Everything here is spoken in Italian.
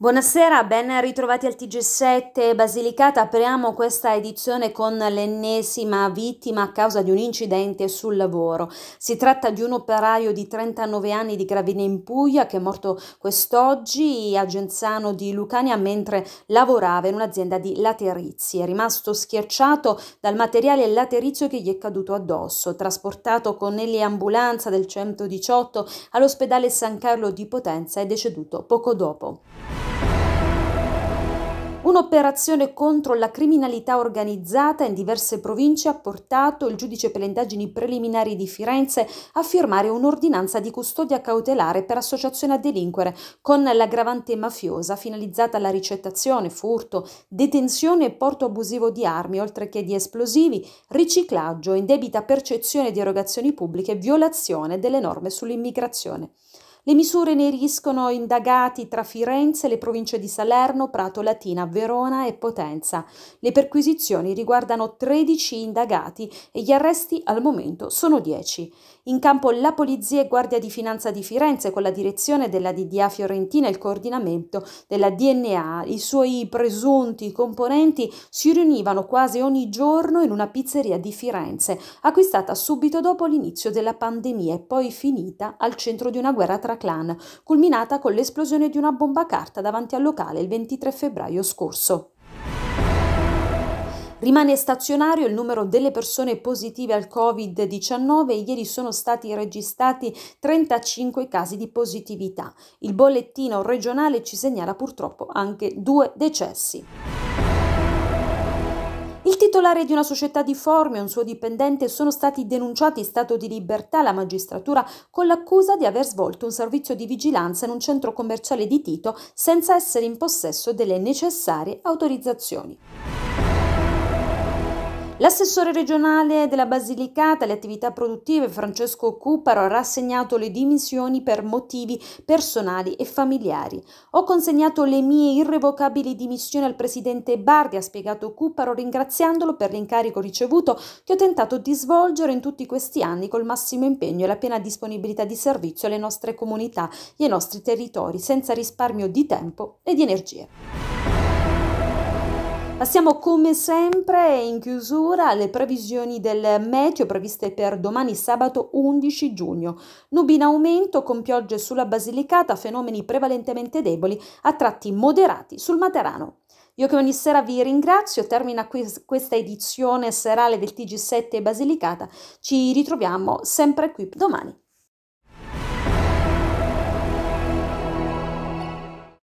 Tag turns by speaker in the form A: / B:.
A: Buonasera, ben ritrovati al TG7 Basilicata. Apriamo questa edizione con l'ennesima vittima a causa di un incidente sul lavoro. Si tratta di un operaio di 39 anni di Gravina in Puglia che è morto quest'oggi a Genzano di Lucania mentre lavorava in un'azienda di laterizi. È rimasto schiacciato dal materiale laterizio che gli è caduto addosso. Trasportato con l'ambulanza del 118 all'ospedale San Carlo di Potenza è deceduto poco dopo. Un'operazione contro la criminalità organizzata in diverse province ha portato il giudice per le indagini preliminari di Firenze a firmare un'ordinanza di custodia cautelare per associazione a delinquere con l'aggravante mafiosa finalizzata alla ricettazione, furto, detenzione e porto abusivo di armi, oltre che di esplosivi, riciclaggio, indebita percezione di erogazioni pubbliche e violazione delle norme sull'immigrazione. Le misure ineriscono indagati tra Firenze, le province di Salerno, Prato Latina, Verona e Potenza. Le perquisizioni riguardano 13 indagati e gli arresti al momento sono 10. In campo la Polizia e Guardia di Finanza di Firenze con la direzione della DDA Fiorentina e il coordinamento della DNA. I suoi presunti componenti si riunivano quasi ogni giorno in una pizzeria di Firenze, acquistata subito dopo l'inizio della pandemia e poi finita al centro di una guerra tra Bataclan, culminata con l'esplosione di una bomba carta davanti al locale il 23 febbraio scorso. Rimane stazionario il numero delle persone positive al Covid-19. Ieri sono stati registrati 35 casi di positività. Il bollettino regionale ci segnala purtroppo anche due decessi titolare di una società di forme e un suo dipendente sono stati denunciati in stato di libertà alla magistratura con l'accusa di aver svolto un servizio di vigilanza in un centro commerciale di Tito senza essere in possesso delle necessarie autorizzazioni. L'assessore regionale della Basilicata alle attività produttive Francesco Cuparo ha rassegnato le dimissioni per motivi personali e familiari. Ho consegnato le mie irrevocabili dimissioni al presidente Bardi, ha spiegato Cuparo ringraziandolo per l'incarico ricevuto che ho tentato di svolgere in tutti questi anni col massimo impegno e la piena disponibilità di servizio alle nostre comunità e ai nostri territori senza risparmio di tempo e di energie. Passiamo come sempre in chiusura alle previsioni del meteo previste per domani sabato 11 giugno. Nubi in aumento con piogge sulla Basilicata, fenomeni prevalentemente deboli, a tratti moderati sul Materano. Io che ogni sera vi ringrazio, termina questa edizione serale del TG7 Basilicata. Ci ritroviamo sempre qui domani.